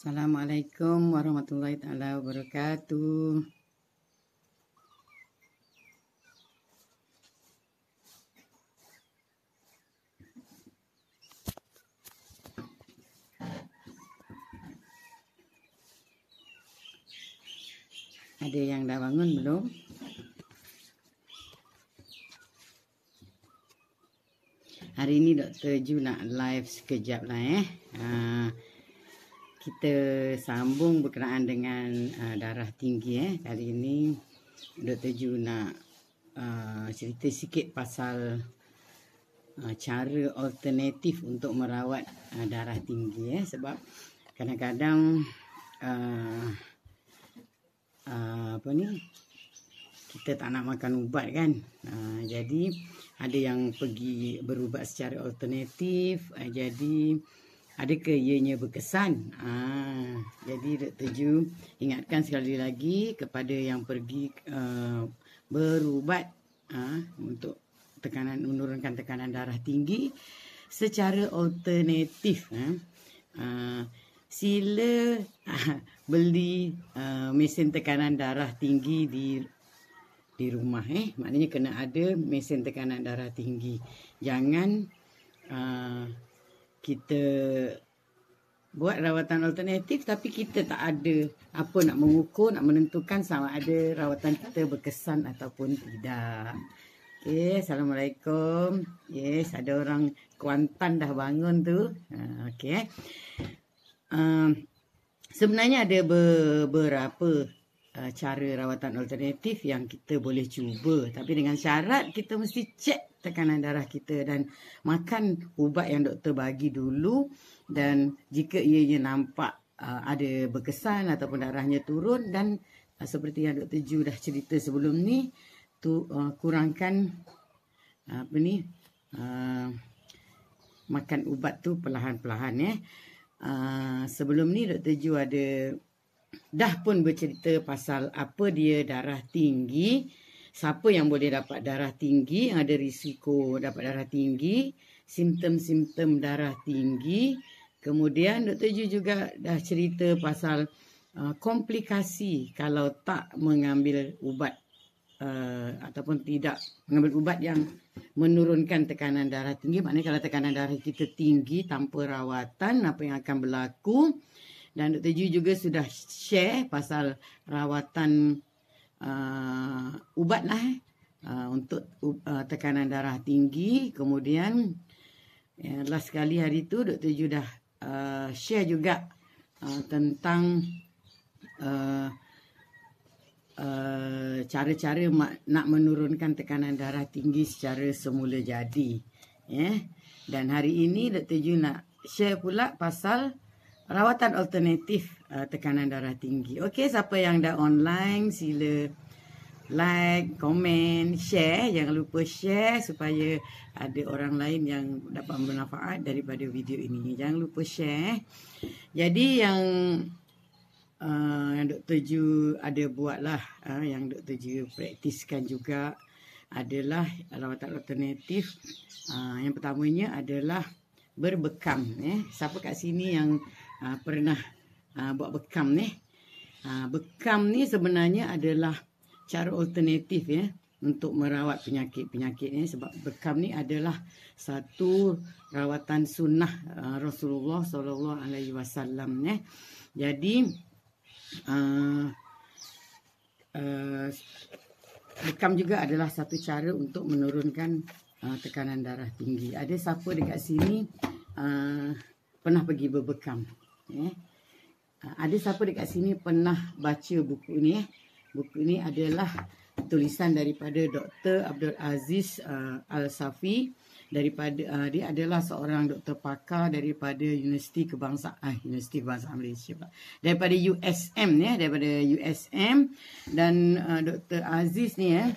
Assalamualaikum warahmatullahi taala wabarakatuh. Ada yang dah bangun belum? Hari ini Dr. Ju nak live sekejap lah eh. Haa. Uh kita sambung berkenaan dengan uh, darah tinggi eh. Kali ini Dr. Ju nak uh, cerita sikit pasal uh, cara alternatif untuk merawat uh, darah tinggi eh. Sebab kadang-kadang uh, uh, apa ni kita tak nak makan ubat kan. Uh, jadi ada yang pergi berubat secara alternatif. Uh, jadi jadi adakah ianya berkesan? Ah, jadi Dr. Ju ingatkan sekali lagi kepada yang pergi uh, berubat ah, untuk tekanan menurunkan tekanan darah tinggi secara alternatif. Ah, ah, sila ah, beli uh, mesin tekanan darah tinggi di di rumah eh maknanya kena ada mesin tekanan darah tinggi jangan uh, kita buat rawatan alternatif tapi kita tak ada apa nak mengukur nak menentukan sama ada rawatan kita berkesan ataupun tidak. Okey, assalamualaikum. Yes, ada orang Kuantan dah bangun tu. Ha, okay, Um, eh. sebenarnya ada beberapa uh, cara rawatan alternatif yang kita boleh cuba tapi dengan syarat kita mesti cek tekanan darah kita dan makan ubat yang doktor bagi dulu dan jika ianya nampak uh, ada berkesan ataupun darahnya turun dan uh, seperti yang doktor Ju dah cerita sebelum ni tu uh, kurangkan uh, apa ni uh, makan ubat tu perlahan-lahan ya. Eh. uh, sebelum ni doktor Ju ada dah pun bercerita pasal apa dia darah tinggi, siapa yang boleh dapat darah tinggi, yang ada risiko dapat darah tinggi, simptom-simptom darah tinggi. Kemudian Dr. Ju juga dah cerita pasal uh, komplikasi kalau tak mengambil ubat uh, ataupun tidak mengambil ubat yang menurunkan tekanan darah tinggi. Maknanya kalau tekanan darah kita tinggi tanpa rawatan, apa yang akan berlaku? dan Dr. Ju juga sudah share pasal rawatan uh, ubat lah uh, untuk uh, tekanan darah tinggi. Kemudian uh, last kali hari tu Dr. Ju dah uh, share juga uh, tentang uh, uh, cara-cara nak menurunkan tekanan darah tinggi secara semula jadi. Yeah. Dan hari ini Dr. Ju nak share pula pasal... Rawatan alternatif uh, tekanan darah tinggi. Okey, siapa yang dah online sila like, komen, share. Jangan lupa share supaya ada orang lain yang dapat bermanfaat daripada video ini. Jangan lupa share. Jadi yang uh, yang Dr. Ju ada buatlah, uh, yang Dr. Ju praktiskan juga adalah rawatan alternatif. Uh, yang pertamanya adalah berbekam. Eh. Siapa kat sini yang uh, pernah uh, buat bekam ni. Uh, bekam ni sebenarnya adalah cara alternatif ya untuk merawat penyakit-penyakit ni sebab bekam ni adalah satu rawatan sunnah Rasulullah sallallahu alaihi wasallam ya. Jadi uh, uh, bekam juga adalah satu cara untuk menurunkan uh, tekanan darah tinggi. Ada siapa dekat sini uh, pernah pergi berbekam? eh. Ada siapa dekat sini pernah baca buku ini? eh? Buku ini adalah tulisan daripada Dr. Abdul Aziz uh, Al-Safi daripada uh, dia adalah seorang doktor pakar daripada Universiti Kebangsaan ah Universiti Kebangsaan Malaysia pula. daripada USM ya eh? daripada USM dan uh, Dr. Aziz ni ya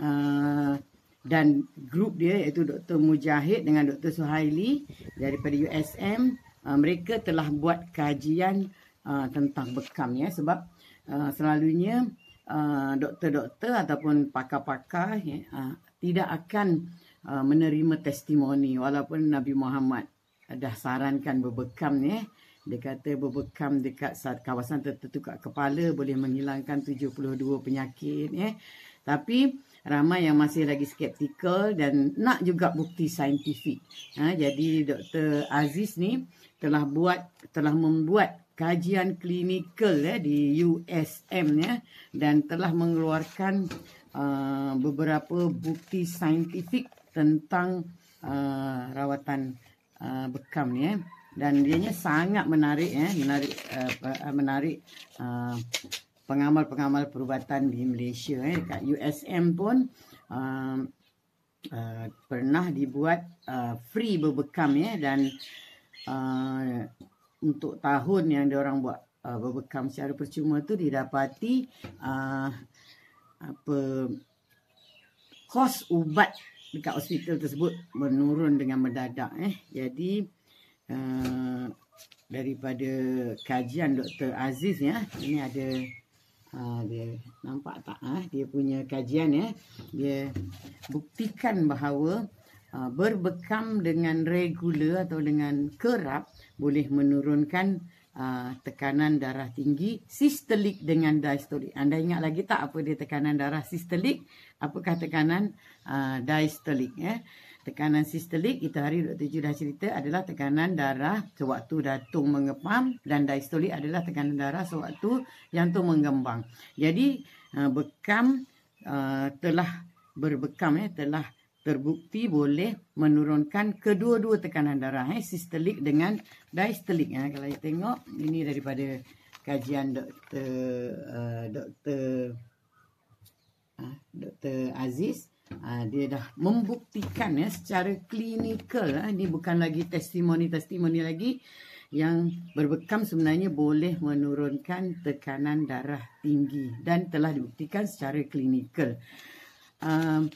uh, dan grup dia iaitu Doktor Mujahid dengan Doktor Suhaili daripada USM Uh, mereka telah buat kajian uh, tentang bekam ya sebab uh, selalunya uh, doktor-doktor ataupun pakar-pakar ya, uh, tidak akan uh, menerima testimoni walaupun Nabi Muhammad dah sarankan berbekam ya dia kata berbekam dekat kawasan tertentu kat kepala boleh menghilangkan 72 penyakit ya tapi ramai yang masih lagi skeptikal dan nak juga bukti saintifik ha jadi Doktor Aziz ni telah buat telah membuat kajian klinikal ya di USM ya dan telah mengeluarkan uh, beberapa bukti saintifik tentang uh, rawatan uh, bekam ni ya dan dianya sangat menarik ya menarik uh, menarik uh, pengamal-pengamal perubatan di Malaysia ya dekat USM pun uh, uh, pernah dibuat uh, free berbekam ya dan Ah, untuk tahun yang orang buat uh, berbekam secara percuma tu didapati uh, apa kos ubat dekat hospital tersebut menurun dengan mendadak eh jadi uh, daripada kajian Dr Aziz ya ini ada uh, dia nampak tak ah dia punya kajian ya dia buktikan bahawa Uh, berbekam dengan regular atau dengan kerap boleh menurunkan uh, tekanan darah tinggi sistolik dengan diastolik. Anda ingat lagi tak apa dia tekanan darah sistolik? Apakah tekanan uh, diastolik? Ya? Tekanan sistolik, kita hari Dr. Ju dah cerita adalah tekanan darah sewaktu datung mengepam dan diastolik adalah tekanan darah sewaktu yang tu mengembang. Jadi, bekam telah berbekam, ya, telah berbekam terbukti boleh menurunkan kedua-dua tekanan darah eh sistolik dengan diastolik eh. Ah, kalau kita tengok ini daripada kajian doktor uh, doktor uh, doktor Aziz uh, dia dah membuktikan ya eh, secara klinikal eh. ini bukan lagi testimoni-testimoni lagi yang berbekam sebenarnya boleh menurunkan tekanan darah tinggi dan telah dibuktikan secara klinikal uh,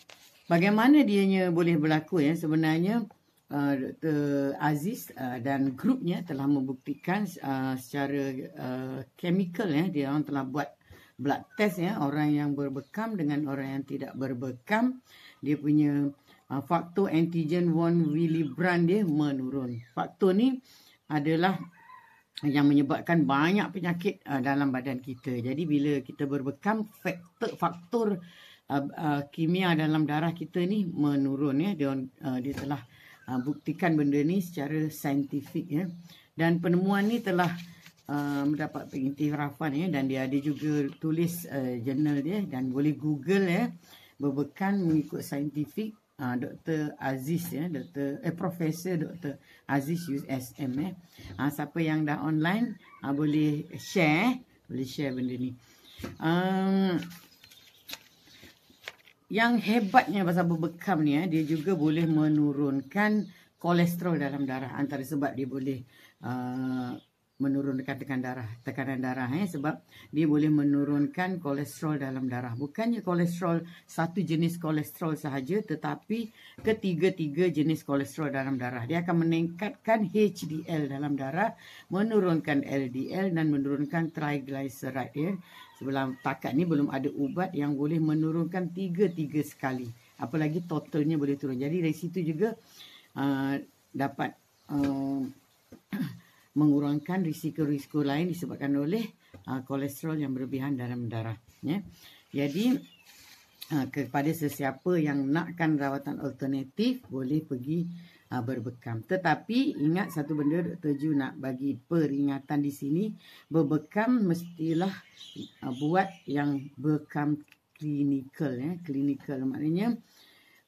bagaimana dianya boleh berlaku ya sebenarnya uh, Dr. Uh, Aziz uh, dan grupnya telah membuktikan uh, secara kemikal uh, ya dia orang telah buat blood test ya orang yang berbekam dengan orang yang tidak berbekam dia punya uh, faktor antigen von Willebrand dia menurun faktor ni adalah yang menyebabkan banyak penyakit uh, dalam badan kita. Jadi bila kita berbekam faktor faktor uh, uh, kimia dalam darah kita ni menurun ya dia uh, dia telah uh, buktikan benda ni secara saintifik ya dan penemuan ni telah uh, mendapat pengiktirafan ya dan dia ada juga tulis uh, jurnal dia dan boleh google ya berbekan mengikut saintifik Uh, Dr Aziz ya Dr eh Profesor Dr Aziz USM eh ya. uh, siapa yang dah online uh, boleh share boleh share benda ni um, yang hebatnya pasal berbekam ni eh, dia juga boleh menurunkan kolesterol dalam darah antara sebab dia boleh uh, menurunkan tekanan darah tekanan darah eh sebab dia boleh menurunkan kolesterol dalam darah bukannya kolesterol satu jenis kolesterol sahaja tetapi ketiga-tiga jenis kolesterol dalam darah dia akan meningkatkan HDL dalam darah menurunkan LDL dan menurunkan triglyceride ya sebelum takat ni belum ada ubat yang boleh menurunkan tiga-tiga sekali apalagi totalnya boleh turun jadi dari situ juga uh, dapat uh, mengurangkan risiko-risiko lain disebabkan oleh uh, kolesterol yang berlebihan dalam darah ya. Jadi uh, kepada sesiapa yang nakkan rawatan alternatif boleh pergi uh, berbekam. Tetapi ingat satu benda Dr. Ju nak bagi peringatan di sini berbekam mestilah uh, buat yang bekam klinikal ya, klinikal maknanya uh,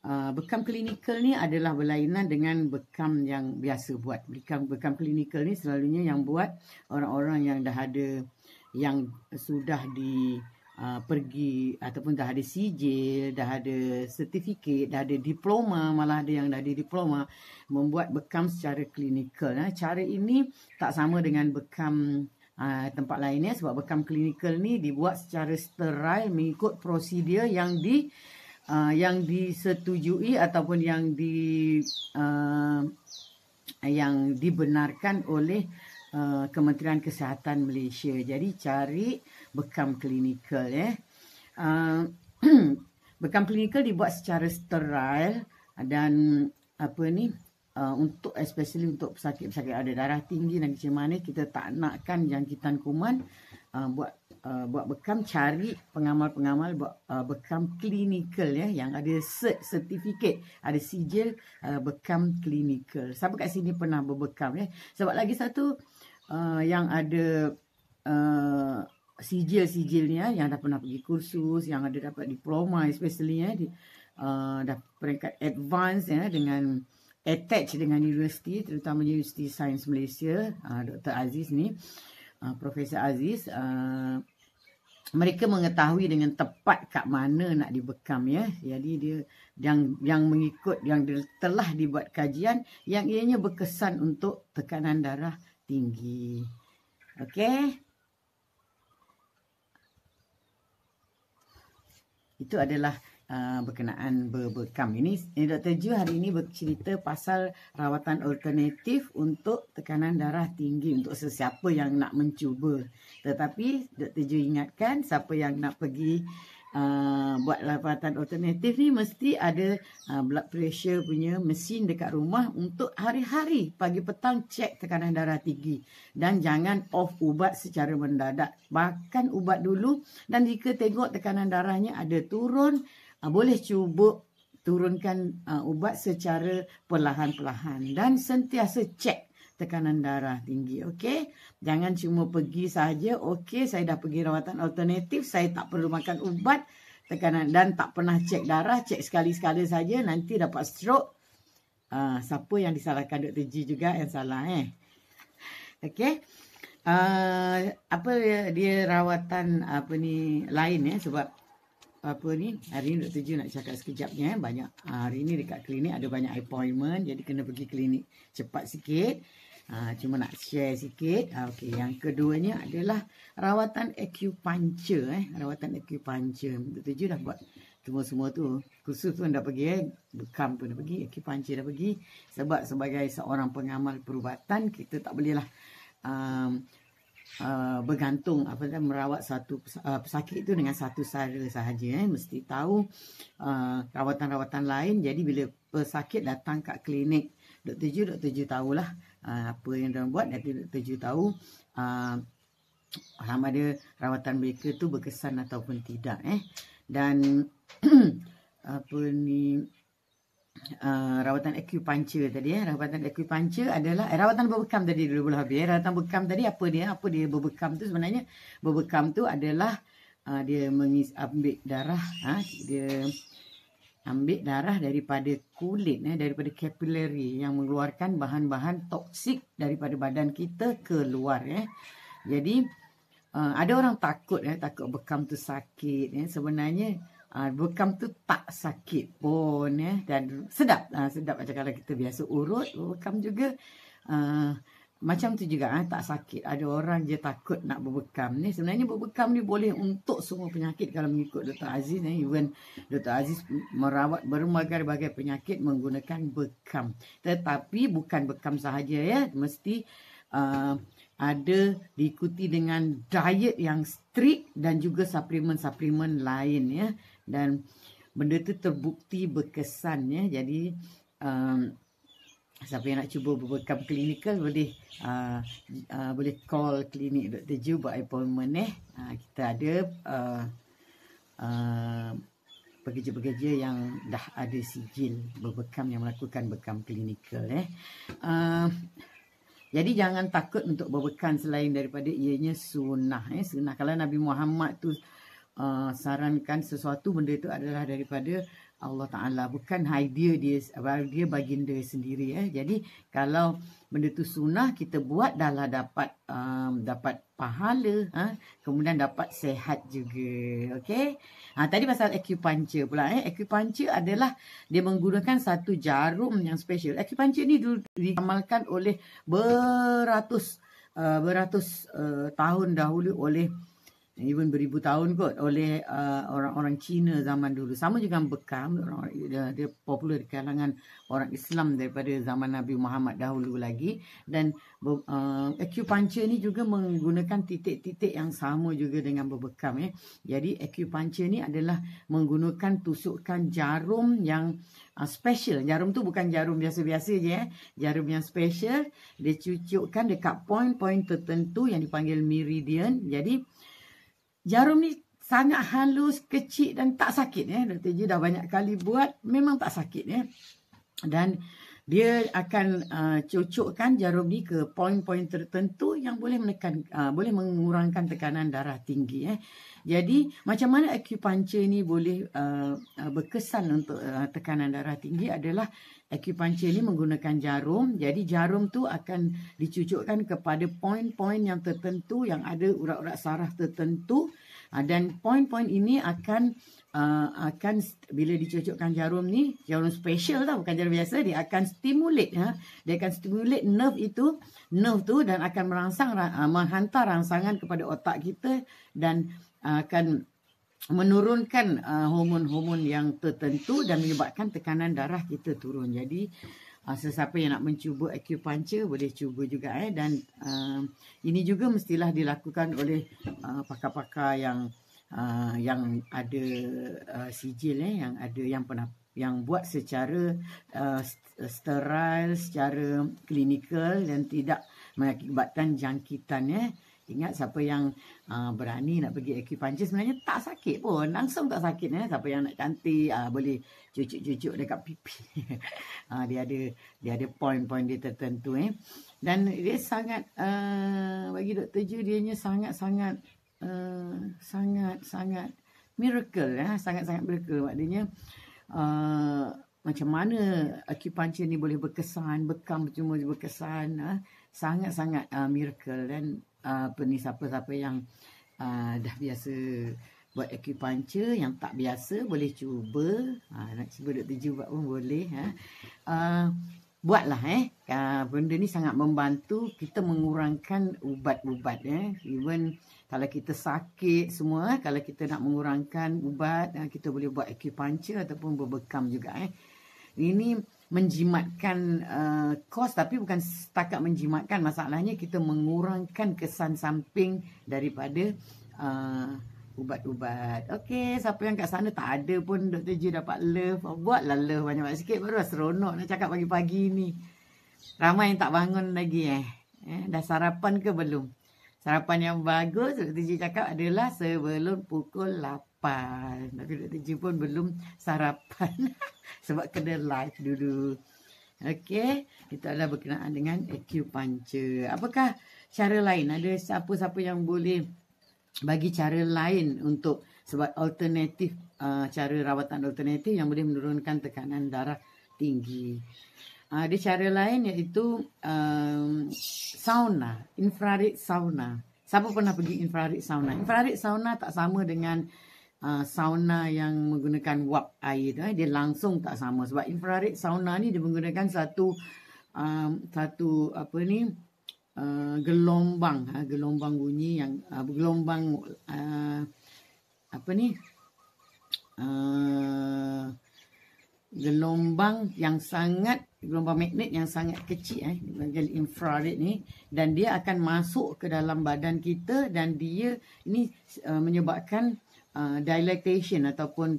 Uh, bekam klinikal ni adalah berlainan dengan bekam yang biasa buat. Bekam bekam klinikal ni selalunya yang buat orang-orang yang dah ada yang sudah di uh, pergi ataupun dah ada sijil, dah ada sertifikat, dah ada diploma, malah ada yang dah ada diploma membuat bekam secara klinikal. Nah, cara ini tak sama dengan bekam Uh, tempat lainnya sebab bekam klinikal ni dibuat secara steril mengikut prosedur yang di uh, uh, yang disetujui ataupun yang di uh, yang dibenarkan oleh uh, Kementerian Kesihatan Malaysia. Jadi cari bekam klinikal ya. Eh. Uh, bekam klinikal dibuat secara steril dan apa ni uh, untuk especially untuk pesakit-pesakit ada darah tinggi dan macam mana kita tak nakkan jangkitan kuman uh, buat uh, buat bekam cari pengamal-pengamal buat uh, bekam klinikal ya yang ada cert sertifikat ada sijil uh, bekam klinikal siapa kat sini pernah berbekam ya sebab lagi satu uh, yang ada uh, sijil-sijilnya yang dah pernah pergi kursus yang ada dapat diploma especially ya di, uh, dah peringkat advance ya dengan attach dengan universiti terutama universiti sains Malaysia uh, Dr Aziz ni uh, uh, Profesor Aziz uh, mereka mengetahui dengan tepat kat mana nak dibekam ya. Jadi dia yang yang mengikut yang telah dibuat kajian yang ianya berkesan untuk tekanan darah tinggi. Okey. Itu adalah uh, berkenaan berbekam ini. Ini Dr. Ju hari ini bercerita pasal rawatan alternatif untuk tekanan darah tinggi untuk sesiapa yang nak mencuba. Tetapi Dr. Ju ingatkan siapa yang nak pergi uh, buat rawatan alternatif ni mesti ada uh, blood pressure punya mesin dekat rumah untuk hari-hari pagi petang cek tekanan darah tinggi dan jangan off ubat secara mendadak. Bahkan ubat dulu dan jika tengok tekanan darahnya ada turun uh, boleh cuba turunkan uh, ubat secara perlahan perlahan dan sentiasa cek tekanan darah tinggi okey jangan cuma pergi saja okey saya dah pergi rawatan alternatif saya tak perlu makan ubat tekanan dan tak pernah cek darah cek sekali-sekala saja nanti dapat stroke uh, siapa yang disalahkan doktor G juga yang salah eh okey uh, apa dia, dia rawatan apa ni lain eh sebab apa ni hari ni Dr. Ju nak cakap sekejap ni eh. banyak ah, hari ni dekat klinik ada banyak appointment jadi kena pergi klinik cepat sikit ha, cuma nak share sikit ha, ah, okay. yang keduanya adalah rawatan acupuncture eh. rawatan acupuncture Dr. Ju dah buat semua semua tu khusus pun dah pergi eh. bekam pun dah pergi acupuncture dah pergi sebab sebagai seorang pengamal perubatan kita tak boleh lah um, uh, bergantung apa namanya merawat satu uh, pesakit itu dengan satu sara sahaja eh mesti tahu uh, rawatan-rawatan lain jadi bila pesakit datang kat klinik doktor Ju doktor Ju tahulah uh, apa yang dia buat nanti doktor Ju tahu uh, sama ada rawatan mereka tu berkesan ataupun tidak eh dan apa ni uh, rawatan akupuncture tadi eh. Rawatan akupuncture adalah eh, rawatan berbekam tadi dulu belah habis. Eh. Rawatan berbekam tadi apa dia? Apa dia berbekam tu sebenarnya? Berbekam tu adalah uh, dia mengis ambil darah, ha? dia ambil darah daripada kulit eh, daripada capillary yang mengeluarkan bahan-bahan toksik daripada badan kita keluar eh. Jadi uh, ada orang takut eh, takut bekam tu sakit eh. Sebenarnya Uh, bekam tu tak sakit pun ya dan sedap uh, sedap macam kalau kita biasa urut bekam juga uh, macam tu juga uh, tak sakit ada orang je takut nak berbekam ni sebenarnya berbekam ni boleh untuk semua penyakit kalau mengikut Dr. Aziz ni even Dr. Aziz merawat berbagai-bagai penyakit menggunakan bekam tetapi bukan bekam sahaja ya mesti uh, ada diikuti dengan diet yang strict dan juga suplemen-suplemen lain ya dan benda tu terbukti berkesan ya jadi um, siapa yang nak cuba berbekam klinikal boleh uh, uh, boleh call klinik Dr. Ju buat appointment eh uh, kita ada uh, uh, pekerja-pekerja yang dah ada sijil berbekam yang melakukan bekam klinikal eh. Uh, jadi jangan takut untuk berbekam selain daripada ianya sunnah eh. Sunnah kalau Nabi Muhammad tu uh, Uh, sarankan sesuatu benda itu adalah daripada Allah Taala bukan idea dia dia baginda sendiri eh. Jadi kalau benda itu sunnah kita buat dah lah dapat um, dapat pahala ha? kemudian dapat sehat juga. Okey. Ha, tadi pasal acupuncture pula eh. Acupuncture adalah dia menggunakan satu jarum yang special. Acupuncture ni dulu diamalkan oleh beratus uh, beratus uh, tahun dahulu oleh even beribu tahun kot oleh uh, orang-orang Cina zaman dulu sama juga bekam orang-orang, dia, dia popular di kalangan orang Islam daripada zaman Nabi Muhammad dahulu lagi dan uh, acupuncture ni juga menggunakan titik-titik yang sama juga dengan berbekam ya jadi acupuncture ni adalah menggunakan tusukan jarum yang uh, special jarum tu bukan jarum biasa-biasa je ya jarum yang special dia cucukkan dekat point-point tertentu yang dipanggil meridian jadi Jarum ni sangat halus, kecil dan tak sakit ya. Eh. Dr. J dah banyak kali buat, memang tak sakit Eh. Dan dia akan uh, cucukkan jarum ni ke poin-poin tertentu yang boleh menekan uh, boleh mengurangkan tekanan darah tinggi eh. Jadi macam mana acupuncture ni boleh uh, uh berkesan untuk uh, tekanan darah tinggi adalah acupuncture ni menggunakan jarum. Jadi jarum tu akan dicucukkan kepada poin-poin yang tertentu yang ada urat-urat saraf tertentu uh, dan poin-poin ini akan uh, uh, akan bila dicucukkan jarum ni jarum special tau bukan jarum biasa dia akan stimulate ya dia akan stimulate nerve itu nerve tu dan akan merangsang uh, menghantar rangsangan kepada otak kita dan uh, akan menurunkan uh, hormon-hormon yang tertentu dan menyebabkan tekanan darah kita turun jadi Uh, sesiapa yang nak mencuba acupuncture boleh cuba juga eh dan uh, ini juga mestilah dilakukan oleh uh, pakar-pakar yang uh, yang ada uh, sijil eh yang ada yang pernah yang buat secara uh, sterile secara klinikal dan tidak mengakibatkan jangkitan eh ingat siapa yang uh, berani nak pergi akupuncture sebenarnya tak sakit pun langsung tak sakit eh siapa yang nak cantik uh, boleh cucuk-cucuk dekat pipi uh, dia ada dia ada point-point dia tertentu eh dan dia sangat uh, bagi doktor Ju dia sangat-sangat sangat-sangat eh, uh, miracle ya, sangat-sangat miracle maknanya uh, eh, macam mana acupuncture ni boleh berkesan, bekam cuma berkesan uh, sangat-sangat uh, miracle dan apa uh, ni siapa-siapa yang uh, dah biasa buat acupuncture yang tak biasa boleh cuba ha, nak cuba Dr. Ju buat pun boleh ha. uh, buatlah eh uh, benda ni sangat membantu kita mengurangkan ubat-ubat eh. even uh, kalau kita sakit semua eh, kalau kita nak mengurangkan ubat eh, kita boleh buat acupuncture ataupun berbekam juga eh. Ini menjimatkan uh, kos tapi bukan setakat menjimatkan masalahnya kita mengurangkan kesan samping daripada uh, ubat-ubat. Okey, siapa yang kat sana tak ada pun Dr. J dapat love. Oh, buatlah love banyak-banyak sikit baru lah seronok nak cakap pagi-pagi ni. Ramai yang tak bangun lagi eh. Eh, dah sarapan ke belum? Sarapan yang bagus, Dr. Ji cakap adalah sebelum pukul 8. Tapi Dr. Ji pun belum sarapan sebab kena live dulu. Okey, itu adalah berkenaan dengan acupuncture. Apakah cara lain? Ada siapa-siapa yang boleh bagi cara lain untuk sebab alternatif uh, cara rawatan alternatif yang boleh menurunkan tekanan darah tinggi. Ah, ada cara lain iaitu um, sauna, infrared sauna. Siapa pernah pergi infrared sauna? Infrared sauna tak sama dengan uh, sauna yang menggunakan wap air. Eh? Dia langsung tak sama. Sebab infrared sauna ni dia menggunakan satu um, satu apa ni uh, gelombang, ha? gelombang bunyi yang uh, gelombang uh, apa ni uh, gelombang yang sangat gelombang magnet yang sangat kecil eh dipanggil infrared ni dan dia akan masuk ke dalam badan kita dan dia ni uh, menyebabkan uh, dilatation ataupun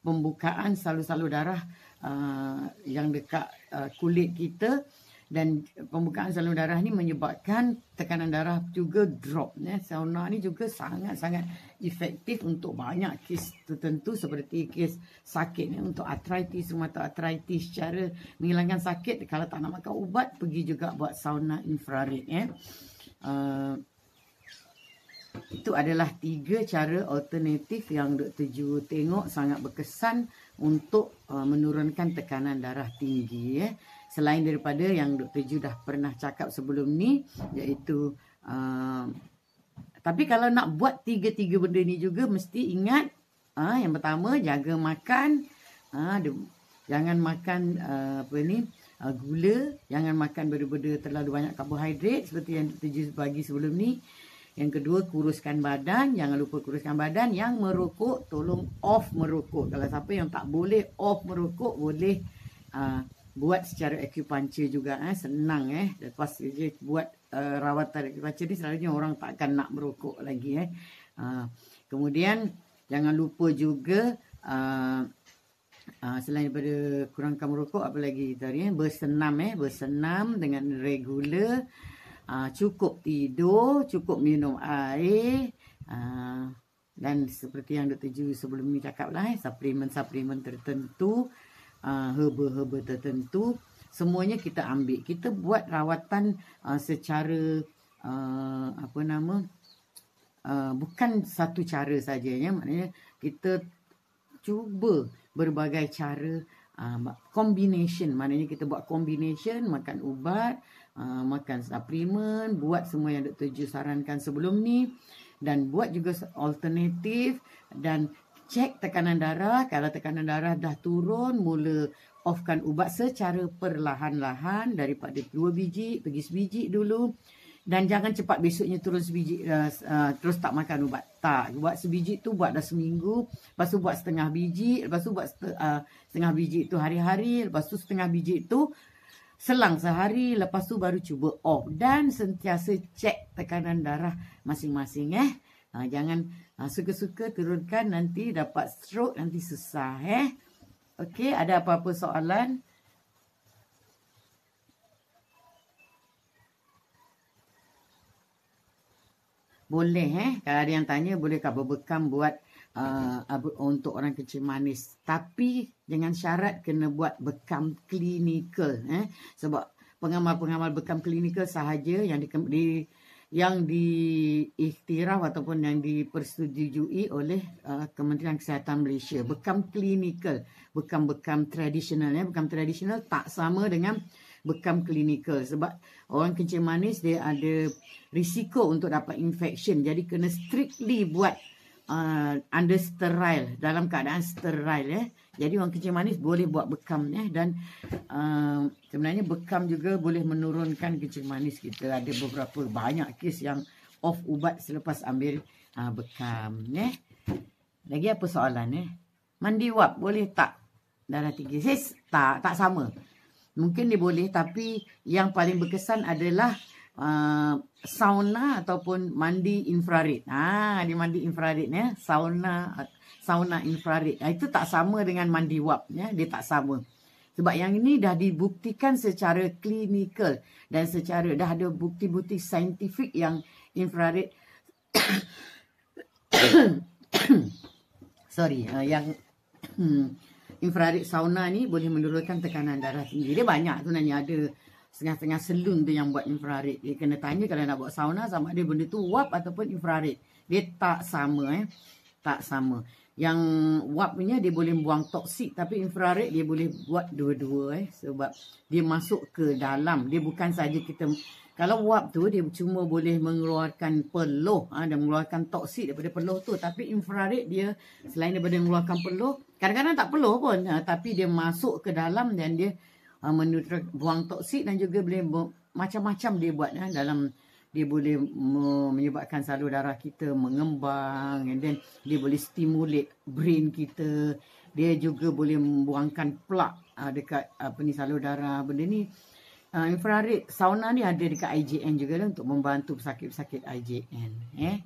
pembukaan salur-salur darah uh, yang dekat uh, kulit kita uh, dan pembukaan saluran darah ni menyebabkan tekanan darah juga drop ya. Sauna ni juga sangat-sangat efektif untuk banyak kes tertentu seperti kes sakit ya. untuk arthritis, rheumatoid arthritis cara menghilangkan sakit kalau tak nak makan ubat pergi juga buat sauna infrared ya. Uh, itu adalah tiga cara alternatif yang Dr. Ju tengok sangat berkesan untuk uh, menurunkan tekanan darah tinggi ya selain daripada yang Dr. Ju dah pernah cakap sebelum ni iaitu uh, tapi kalau nak buat tiga-tiga benda ni juga mesti ingat uh, yang pertama jaga makan uh, de, jangan makan uh, apa ni uh, gula jangan makan benda-benda terlalu banyak karbohidrat seperti yang Dr. Ju bagi sebelum ni yang kedua kuruskan badan jangan lupa kuruskan badan yang merokok tolong off merokok kalau siapa yang tak boleh off merokok boleh uh, buat secara acupuncture juga eh senang eh lepas dia buat uh, rawatan acupuncture ni selalunya orang tak akan nak merokok lagi eh uh, kemudian jangan lupa juga uh, uh, selain daripada kurangkan merokok apa lagi tadi eh bersenam eh bersenam dengan regular uh, cukup tidur cukup minum air uh, dan seperti yang Dr. Ju sebelum ni cakap lah eh suplemen-suplemen tertentu Ah, herba-herba uh, tertentu semuanya kita ambil kita buat rawatan uh, secara uh, apa nama uh, bukan satu cara sajanya maknanya kita cuba berbagai cara uh, combination maknanya kita buat combination makan ubat uh, makan suplemen buat semua yang doktor Ju sarankan sebelum ni dan buat juga alternatif dan Cek tekanan darah. Kalau tekanan darah dah turun, mula offkan ubat secara perlahan-lahan daripada dua biji pergi sebiji dulu. Dan jangan cepat besoknya turun sebiji, uh, uh, terus tak makan ubat. Tak, buat sebiji tu buat dah seminggu. Lepas tu buat setengah biji. Lepas tu buat setengah, eh, setengah biji tu hari-hari. Lepas tu setengah biji tu selang sehari. Lepas tu baru cuba off. Dan sentiasa cek tekanan darah masing-masing eh. Ha, jangan ha, suka-suka turunkan nanti dapat stroke nanti susah eh. Okey, ada apa-apa soalan? Boleh eh. Kalau ada yang tanya, boleh kat berbekam buat uh, untuk orang kecil manis. Tapi dengan syarat kena buat bekam klinikal eh. Sebab pengamal-pengamal bekam klinikal sahaja yang di, di, yang diiktiraf ataupun yang dipersetujui oleh uh, Kementerian Kesihatan Malaysia. Hmm. Bekam klinikal, bekam-bekam tradisional ya, bekam tradisional tak sama dengan bekam klinikal sebab orang kencing manis dia ada risiko untuk dapat infection. Jadi kena strictly buat uh, under sterile dalam keadaan steril eh jadi wang kencing manis boleh buat bekam eh dan uh, sebenarnya bekam juga boleh menurunkan kencing manis kita ada beberapa banyak kes yang off ubat selepas ambil uh, bekam eh lagi apa soalan eh mandi wap boleh tak darah tinggi sis tak tak sama mungkin dia boleh tapi yang paling berkesan adalah uh, sauna ataupun mandi infrared. Ha, ah, di mandi infrared ya. Sauna sauna infrared. Ha, itu tak sama dengan mandi wap ya. Dia tak sama. Sebab yang ini dah dibuktikan secara klinikal dan secara dah ada bukti-bukti saintifik yang infrared sorry uh, yang infrared sauna ni boleh menurunkan tekanan darah tinggi. Dia banyak tu nanya ada setengah-setengah selun tu yang buat infrared. Dia kena tanya kalau nak buat sauna sama ada benda tu wap ataupun infrared. Dia tak sama eh. Tak sama. Yang wap punya dia boleh buang toksik tapi infrared dia boleh buat dua-dua eh. Sebab dia masuk ke dalam. Dia bukan saja kita... Kalau wap tu dia cuma boleh mengeluarkan peluh ha, ah, dan mengeluarkan toksik daripada peluh tu. Tapi infrared dia selain daripada mengeluarkan peluh, kadang-kadang tak peluh pun. Ha, tapi dia masuk ke dalam dan dia uh, ah, menutup buang toksik dan juga boleh macam-macam dia buat ya, dalam dia boleh me- menyebabkan salur darah kita mengembang and then dia boleh stimulate brain kita dia juga boleh membuangkan plak uh, dekat apa ni salur darah benda ni uh, infrared sauna ni ada dekat IJN juga lah untuk membantu pesakit-pesakit IJN eh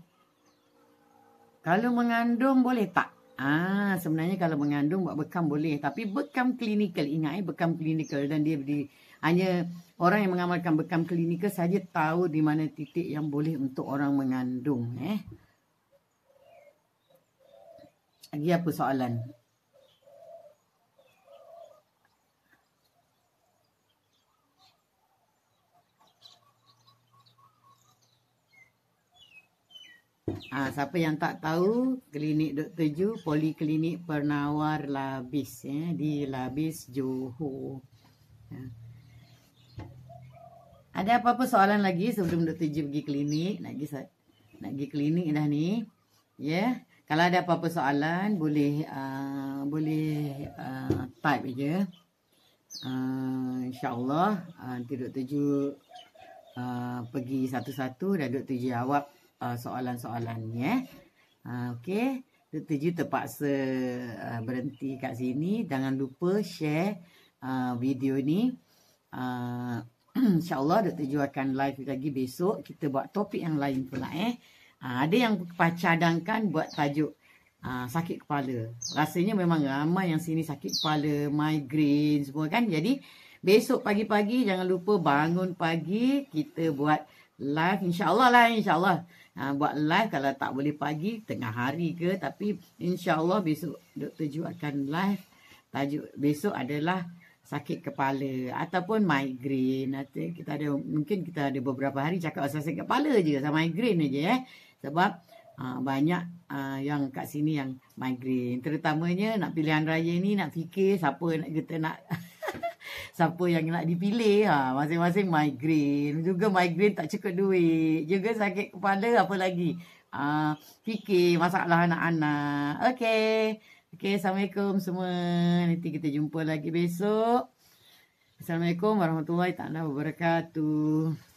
kalau mengandung boleh tak Ah, sebenarnya kalau mengandung buat bekam boleh, tapi bekam klinikal ingat eh bekam klinikal dan dia di hanya orang yang mengamalkan bekam klinikal saja tahu di mana titik yang boleh untuk orang mengandung eh. Lagi apa soalan? Ha, siapa yang tak tahu klinik Dr. Ju Poliklinik Pernawar Labis eh, di Labis Johor. Ha. Ada apa-apa soalan lagi sebelum Dr. Ju pergi klinik? Nak pergi, nak pergi klinik dah ni. Ya. Yeah. Kalau ada apa-apa soalan boleh uh, boleh uh, type aja. Uh, insya-Allah uh, nanti Dr. Ju uh, pergi satu-satu dan Dr. Ju jawab uh, soalan-soalan ni eh. Uh, okay. Dr. terpaksa uh, berhenti kat sini. Jangan lupa share uh, video ni. Uh, InsyaAllah Dr. Ju akan live lagi besok. Kita buat topik yang lain pula eh. Uh, ada yang cadangkan buat tajuk uh, sakit kepala. Rasanya memang ramai yang sini sakit kepala, migraine semua kan. Jadi besok pagi-pagi jangan lupa bangun pagi kita buat live insyaallah lah insyaallah ha, buat live kalau tak boleh pagi tengah hari ke tapi insyaallah besok doktor Ju akan live tajuk besok adalah sakit kepala ataupun migraine nanti kita ada mungkin kita ada beberapa hari cakap pasal sakit kepala je sama migraine aje eh sebab ha, banyak ha, yang kat sini yang migraine terutamanya nak pilihan raya ni nak fikir siapa nak kita nak siapa yang nak dipilih ha masing-masing migrain juga migrain tak cukup duit juga sakit kepala apa lagi ah fikir masalah anak-anak okey okey assalamualaikum semua nanti kita jumpa lagi besok assalamualaikum warahmatullahi taala wabarakatuh